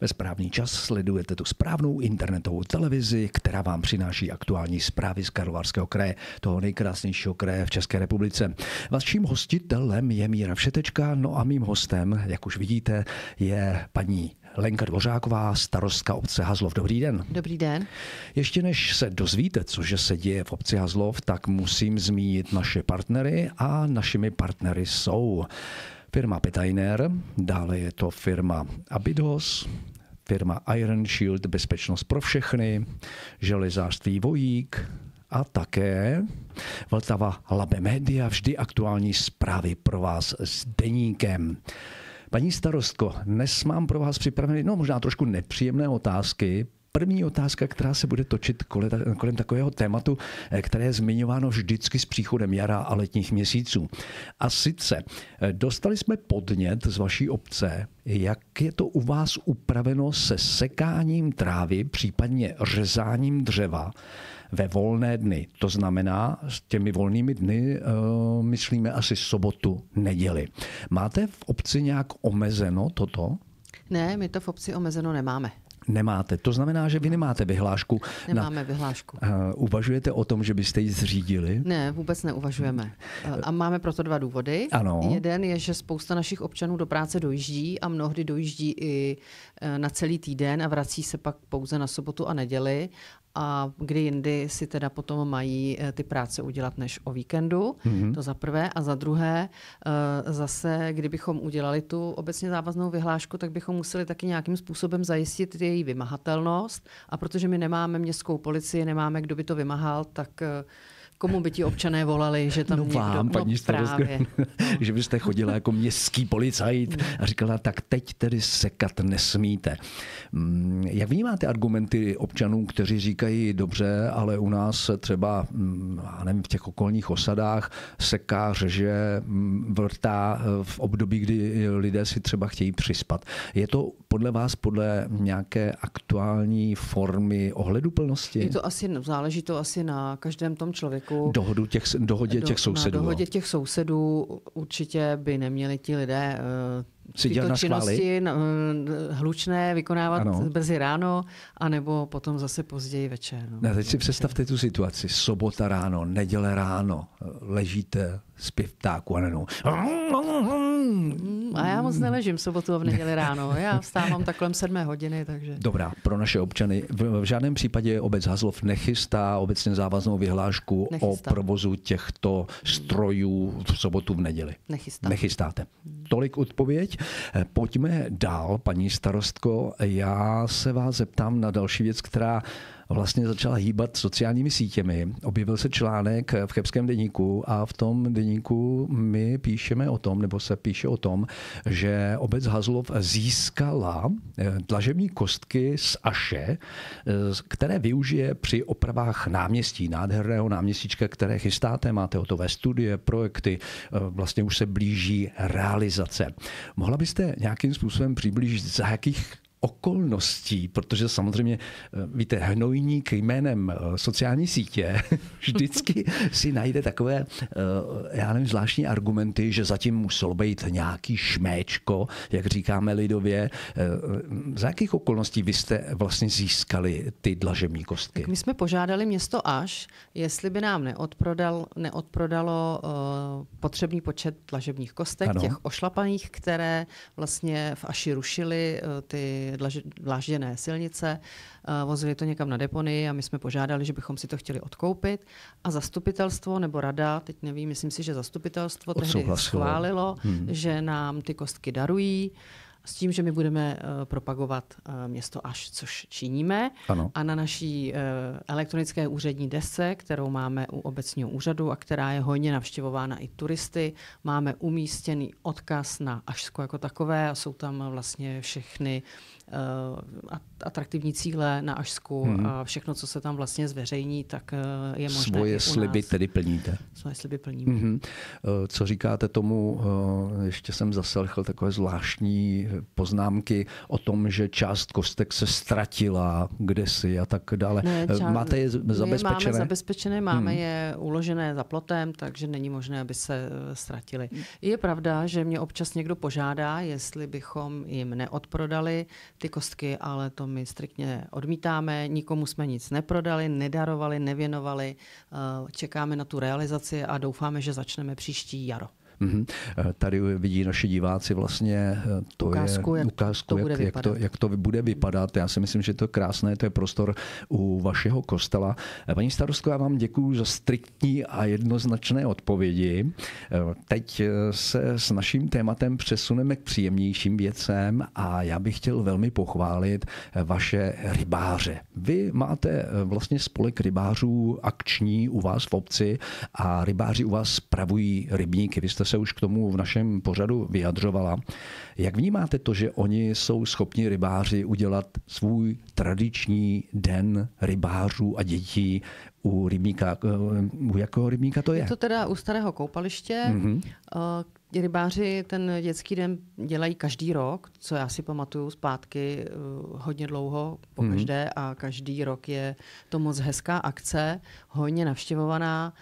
Ve správný čas sledujete tu správnou internetovou televizi, která vám přináší aktuální zprávy z Karlovarského kraje, toho nejkrásnějšího kraje v České republice. Vaším hostitelem je Míra Všetečka, no a mým hostem, jak už vidíte, je paní Lenka Dvořáková, starostka obce Hazlov. Dobrý den. Dobrý den. Ještě než se dozvíte, cože se děje v obci Hazlov, tak musím zmínit naše partnery a našimi partnery jsou firma Petainer, dále je to firma Abidos, firma Iron Shield Bezpečnost pro všechny, železářství Vojík a také Vltava Labe Media, vždy aktuální zprávy pro vás s deníkem. Paní starostko, dnes mám pro vás připravené, no možná trošku nepříjemné otázky, první otázka, která se bude točit kolem takového tématu, eh, které je zmiňováno vždycky s příchodem jara a letních měsíců. A sice, eh, dostali jsme podnět z vaší obce, jak je to u vás upraveno se sekáním trávy, případně řezáním dřeva ve volné dny. To znamená, s těmi volnými dny uh, myslíme asi sobotu, neděli. Máte v obci nějak omezeno toto? Ne, my to v obci omezeno nemáme nemáte. To znamená, že vy nemáte vyhlášku. Nemáme na, vyhlášku. Uh, uvažujete o tom, že byste ji zřídili? Ne, vůbec neuvažujeme. Eh, a máme proto dva důvody. Ano. Jeden je, že spousta našich občanů do práce dojíždí a mnohdy dojíždí i eh, na celý týden a vrací se pak pouze na sobotu a neděli a kdy jindy si teda potom mají eh, ty práce udělat než o víkendu, mm-hmm. to za prvé. A za druhé, eh, zase, kdybychom udělali tu obecně závaznou vyhlášku, tak bychom museli taky nějakým způsobem zajistit její vymahatelnost. A protože my nemáme městskou policii, nemáme, kdo by to vymahal, tak eh, Komu by ti občané volali, že tam no někdo... vám, no paní no, právě. že byste chodila jako městský policajt a říkala, tak teď tedy sekat nesmíte. Mm, jak vnímáte argumenty občanů, kteří říkají, dobře, ale u nás třeba, mm, nevím, v těch okolních osadách seká, že mm, vrtá eh, v období, kdy lidé si třeba chtějí přispat. Je to podle vás podle nějaké aktuální formy ohleduplnosti? Je to asi, no, záleží to asi na každém tom člověku republiku. Jako Dohodu těch, dohodě těch sousedů. Na dohodě těch sousedů určitě by neměli ti lidé si eh, tyto činnosti eh, na, hlučné vykonávat ano. brzy ráno, anebo potom zase později večer. No. Ne, teď si představte tu situaci. Sobota ráno, neděle ráno, ležíte, zpěv ptáku a nenou. Mm, a já moc mm. neležím sobotu a v neděli ráno. Já vstávám tak kolem sedmé hodiny, takže... Dobrá, pro naše občany. V, v žádném případě obec Hazlov nechystá obecně závaznou vyhlášku nechystá. o provozu těchto strojů v sobotu v neděli. Nechystá. Nechystáte. Hmm. Tolik odpověď. Eh, pojďme dál, paní starostko. Já se vás zeptám na další věc, která vlastně začala hýbat sociálními sítěmi. Objevil se článek v Chebském deníku a v tom deníku my píšeme o tom, nebo se píše o tom, že obec Hazlov získala eh, dlažební kostky z Aše, eh, které využije při opravách náměstí, nádherného náměstíčka, které chystáte, máte hotové studie, projekty, eh, vlastně už se blíží realizace. Mohla byste nějakým způsobem přiblížit, za jakých okolností, protože samozřejmě, eh, víte, hnojník jménem eh, sociální sítě vždycky si najde takové, eh, já nevím, zvláštní argumenty, že zatím muselo být nějaký šméčko, jak říkáme lidově. Za jakých okolností vy jste vlastně získali ty dlažební kostky? Tak my jsme požádali město Až, jestli by nám neodprodal, neodprodalo potřebný počet dlažebních kostek, ano. těch ošlapaných, které vlastně v Aši rušili ty dlažděné silnice, eh, vozili to někam na depony a my jsme požádali, že bychom si to chtěli odkoupit. A zastupitelstvo nebo rada, teď nevím, myslím si, že zastupitelstvo tehdy schválilo, hmm. že nám ty kostky darují s tím, že my budeme eh, propagovat eh, město až, což činíme. Ano. A na naší elektronické úřední desce, kterou máme u obecního úřadu a která je hojně navštěvována i turisty, máme umístěný odkaz na Ašsko jako takové a jsou tam vlastně všechny Eh, atraktivní cíle na Ažsku hmm. a mhm. všechno, co se tam vlastně zveřejní, tak eh, je možné Svoje sliby nás. tedy plníte. Svoje sliby plníme. Hmm. Co říkáte tomu, ještě jsem zaslechl takové zvláštní poznámky o tom, že část kostek se ztratila kdesi a tak dále. Ne, část, máte je zabezpečené? Máme zabezpečené, máme hmm. je uložené za plotem, takže není možné, aby se ztratili. Je pravda, že mě občas někdo požádá, jestli bychom jim neodprodali ty kostky, ale to my striktně odmítáme. Nikomu jsme nic neprodali, nedarovali, nevěnovali. Eh, čekáme na tu realizaci a doufáme, že začneme příští jaro. Mm-hmm. Tady vidí naši diváci vlastně eh, to ukázku, je, jak ukázku, to jak, bude jak, vypadat. to, jak to bude vypadat. Já si myslím, že to je krásné, to je prostor u vašeho kostela. Eh, paní starostko, já vám děkuji za striktní a jednoznačné odpovědi. Teď se s naším tématem přesuneme k příjemnějším věcem a já bych chtěl velmi pochválit vaše rybáře. Vy máte vlastně spolek rybářů akční u vás v obci a rybáři u vás spravují rybníky. Vy jste se už k tomu v našem pořadu vyjadřovala. Jak vnímáte to, že oni jsou schopni rybáři udělat svůj tradiční den rybářů a dětí u rybníka? Eh, u jakého rybníka to je? Je to teda u starého koupaliště, mm-hmm. Rybáři ten dětský den dělají každý rok, co já si pamatuju zpátky eh, hodně dlouho po mhm. každé mm. a každý rok je to moc hezká akce, hojně navštěvovaná.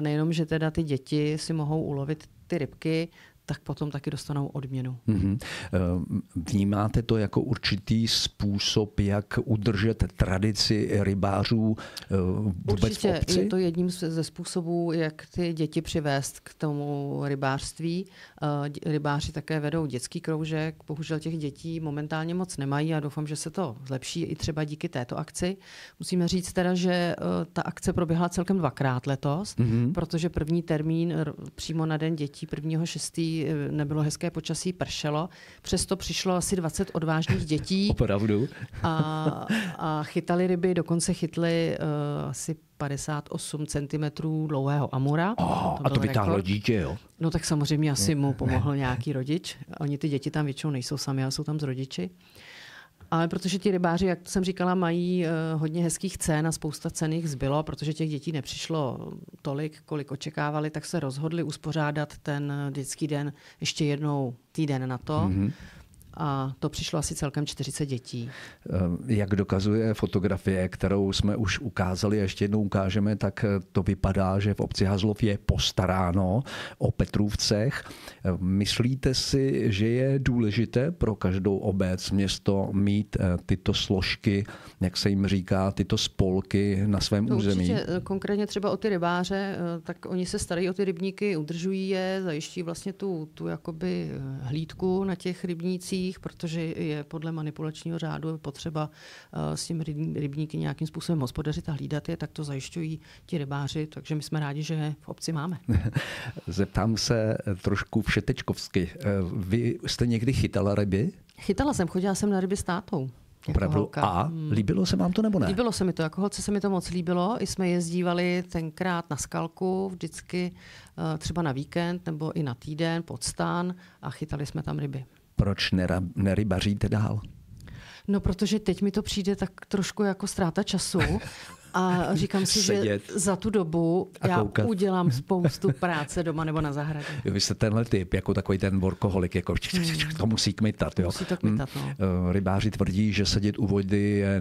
Nejenom, že teda ty děti si mohou ulovit ty rybky tak potom taky dostanou odměnu. Mm-hmm. Vnímáte to jako určitý způsob, jak udržet tradici rybářů eh, vůbec Určitě v obci? je to jedním ze způsobů, jak ty děti přivést k tomu rybářství. Eh, rybáři také vedou dětský kroužek. Bohužel těch dětí momentálně moc nemají a doufám, že se to zlepší i třeba díky této akci. Musíme říct teda, že eh, ta akce proběhla celkem dvakrát letos, mm-hmm. protože první termín přímo na den dětí 1. 6 Eh, nebylo hezké počasí, pršelo. Přesto přišlo asi 20 odvážných dětí. Opravdu. A, a chytali ryby, dokonce chytli uh, asi 58 cm dlouhého amura. Oh, to a to vytáhlo rekord. dítě, jo? No tak samozřejmě asi mu mm. pomohl nějaký rodič. Oni ty děti tam většinou nejsou sami, ale jsou tam s rodiči. Ale protože ti rybáři, jak jsem říkala, mají eh, hodně hezkých cen a spousta cen jich zbylo, protože těch dětí nepřišlo tolik, kolik očekávali, tak se rozhodli uspořádat ten eh, dětský den ještě jednou týden na to. Mm-hmm a to přišlo asi celkem 40 dětí. Ehm, jak dokazuje fotografie, kterou jsme už ukázali, a ještě jednou ukážeme, tak eh, to vypadá, že v obci Hazlov je postaráno o Petrůvcech. Ehm, myslíte si, že je důležité pro každou obec, město mít eh, tyto složky, jak se jim říká, tyto spolky na svém no, území? Určitě, eh, konkrétně třeba o ty rybáře, tak oni se starají o ty rybníky, udržují je, zajišťují vlastně tu, tu jakoby hlídku na těch rybnících, rybnících, protože je podle manipulačního řádu potřeba eh, s těmi rybníky nějakým způsobem hospodařit a hlídat je, tak to zajišťují ti rybáři, takže my jsme rádi, že je v obci máme. Zeptám se eh, trošku všetečkovsky. Eh, vy jste někdy chytala ryby? Chytala jsem, chodila jsem na ryby s tátou. Jako Opravdu. A hmm. líbilo se vám to nebo ne? Líbilo se mi to, jako holce se mi to moc líbilo. I jsme jezdívali tenkrát na skalku, vždycky třeba na víkend nebo i na týden pod stán a chytali jsme tam ryby proč nerybaříte dál? No, protože teď mi to přijde tak trošku jako ztráta času, A říkám si, že za tu dobu já koukat. udělám spoustu práce doma nebo na zahradě. Jo, vy jste tenhle typ, jako takový ten workoholik, jako hmm. to musí kmitat. Jo. Musí to kmitat, hmm. no. Eh, rybáři tvrdí, že sedět u vody je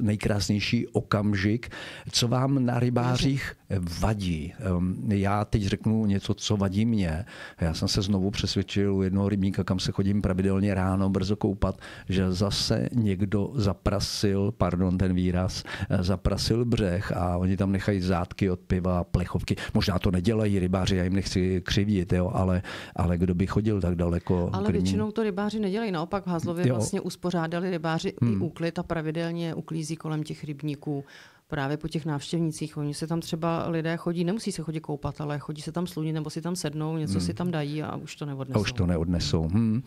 nejkrásnější okamžik. Co vám na rybářích vadí? Ehm, já teď řeknu něco, co vadí mě. Já jsem se znovu přesvědčil u jednoho rybníka, kam se chodím pravidelně ráno brzo koupat, že zase někdo zaprasil, pardon ten výraz, eh, zaprasil Vysil břeh a oni tam nechají zátky od piva, plechovky. Možná to nedělají rybáři, já jim nechci křivit, jo, ale, ale kdo by chodil tak daleko? Ale krmí... většinou to rybáři nedělají, naopak v Hazlově jo. vlastně uspořádali rybáři hmm. i úklid a pravidelně uklízí kolem těch rybníků právě po těch návštěvnicích. Oni se tam třeba lidé chodí, nemusí se chodit koupat, ale chodí se tam slunit nebo si tam sednou, něco hmm. si tam dají a už to neodnesou. A už to neodnesou. Hmm.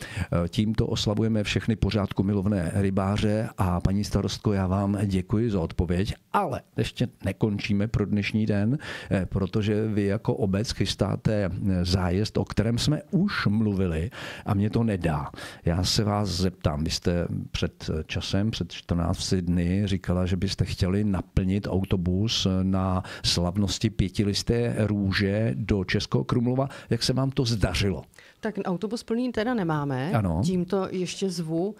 E, tímto oslavujeme všechny pořádku milovné rybáře a paní starostko, já vám děkuji za odpověď, ale ještě nekončíme pro dnešní den, e, protože vy jako obec chystáte e, zájezd, o kterém jsme už mluvili a mě to nedá. Já se vás zeptám, vy jste před časem, před 14 dny říkala, že byste chtěli naplnit znásilnit autobus eh, na slavnosti pětilisté růže do Českého Krumlova. Jak se vám to zdařilo? Tak autobus plný teda nemáme. Ano. Tímto ještě zvu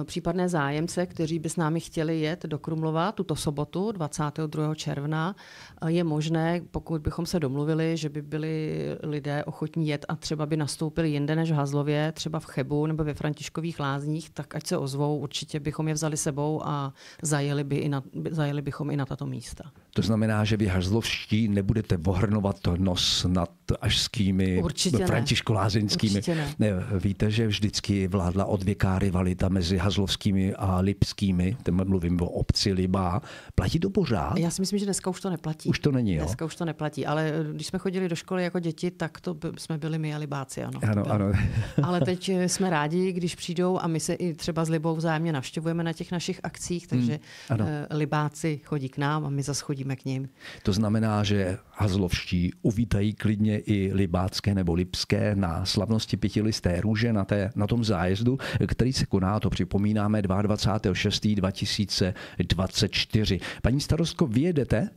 Eh, případné zájemce, kteří by s námi chtěli jet do Krumlova tuto sobotu 22. června, eh, je možné, pokud bychom se domluvili, že by byli lidé ochotní jet a třeba by nastoupili jinde než v Hazlově, třeba v Chebu nebo ve Františkových lázních, tak ať se ozvou, určitě bychom je vzali sebou a zajeli, by i na, zajeli bychom i na tato místa. To znamená, že vy hazlovští nebudete vohrnovat nos nad ažskými Určitě františkolázeňskými. ne. Ne, víte, že vždycky vládla odvěká rivalita mezi Hazlovskými a Lipskými, ten mluvím o obci Libá. Platí to pořád? Já si myslím, že dneska už to neplatí. Už to není, jo? Dneska už to neplatí, ale když jsme chodili do školy jako děti, tak to jsme byli my a Libáci, ano. Ano, ano. ale teď eh, jsme rádi, když přijdou a my se i třeba s Libou vzájemně navštěvujeme na těch našich akcích, hmm, takže hmm, Libáci chodí k nám a my zase chodíme k ním. To znamená, že Hazlovští uvítají klidně i Libácké nebo Lipské na slavnosti pětilisté růže na, té, na tom zájezdu, který se koná, to při, připomínáme 22.6.2024. Paní starostko, vyjedete?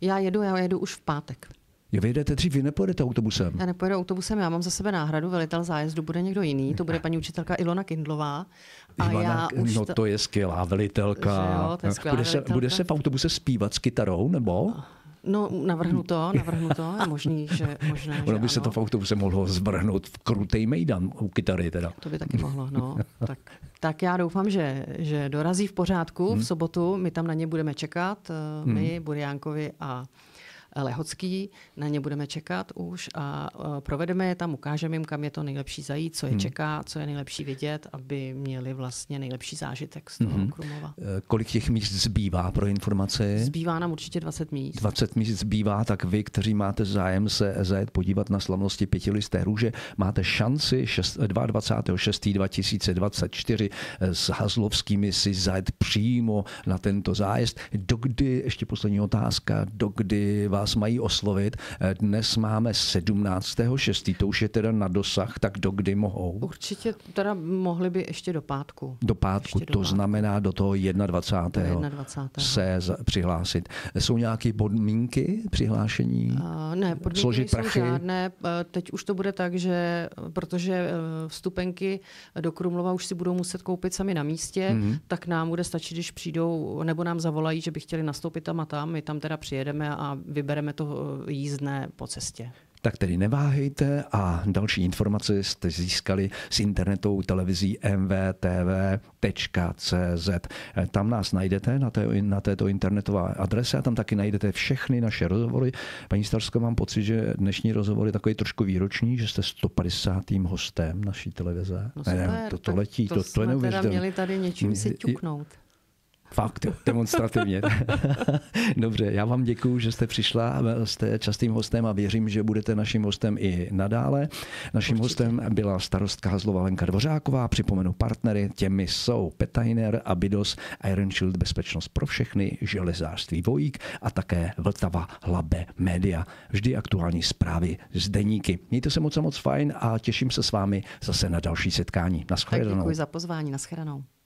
Já jedu, já jedu už v pátek. Jo, vy jedete dřív, vy nepojedete autobusem. Já nepojedu autobusem, já mám za sebe náhradu, velitel zájezdu bude někdo jiný, to bude paní učitelka Ilona Kindlová. A Ivana, já už no to je skvělá velitelka. Jo, to je skvělá bude, velitelka. Se, bude se v autobuse zpívat s kytarou, nebo? No. No, navrhnu to, navrhnu to, je možný, že možná, že Ono by ano. se to v autobuse mohlo zvrhnout v krutej mejdan u kytary teda. To by taky mohlo, no. tak, tak já doufám, že, že dorazí v pořádku. Hmm. V sobotu my tam na ně budeme čekat, eh, my, hmm. Buriánkovi a Lehocký. Na ně budeme čekat už a e, provedeme je tam, ukážeme jim, kam je to nejlepší zajít, co je hmm. čeká, co je nejlepší vidět, aby měli vlastně nejlepší zážitek z toho hmm. Krumlova. E, kolik těch míst zbývá pro informace? Zbývá nám určitě 20 míst. 20 míst zbývá, tak vy, kteří máte zájem se zajet podívat na slavnosti pětilisté růže, máte šanci 22.6.2024 e, s Hazlovskými si zajet přímo na tento zájezd. Dokdy, ještě poslední otázka, dokdy vás nás mají oslovit. Eh, dnes máme 17.6., to už je teda na dosah, tak do kdy mohou? Určitě teda mohli by ještě do pátku. Do pátku, ještě to do pátku. znamená do toho 21. Do 21. se přihlásit. Jsou nějaké podmínky přihlášení? Uh, ne, podmínky Složit prachy? žádné. Eh, teď už to bude tak, že protože vstupenky do Krumlova už si budou muset koupit sami na místě, mm-hmm. tak nám bude stačit, když přijdou nebo nám zavolají, že by chtěli nastoupit tam a tam. My tam teda přijedeme a vybereme bereme to eh, jízdné po cestě. Tak tedy neváhejte a další informace jste získali s internetou televizí mvtv.cz. Eh, tam nás najdete na, té, na této internetové adrese a tam taky najdete všechny naše rozhovory. Paní Starsko, mám pocit, že dnešní rozhovor je takový trošku výroční, že jste 150. hostem naší televize. No super, ne, ne, to, to letí, to, to, to je neuvěřitelné. měli tady něčím si ťuknout. Fakt, jo, demonstrativně. Dobře, já vám děkuji, že jste přišla, jste častým hostem a věřím, že budete naším hostem i nadále. Naším Určitě. hostem byla starostka Hazlova Lenka Dvořáková. Připomenu partnery, těmi jsou Petainer, Abidos, Iron Shield Bezpečnost pro všechny, Železářství Vojík a také Vltava Labe Media. Vždy aktuální zprávy z deníky. Mějte se moc a moc fajn a těším se s vámi zase na další setkání. Naschledanou. Tak děkuji za pozvání. Naschledanou.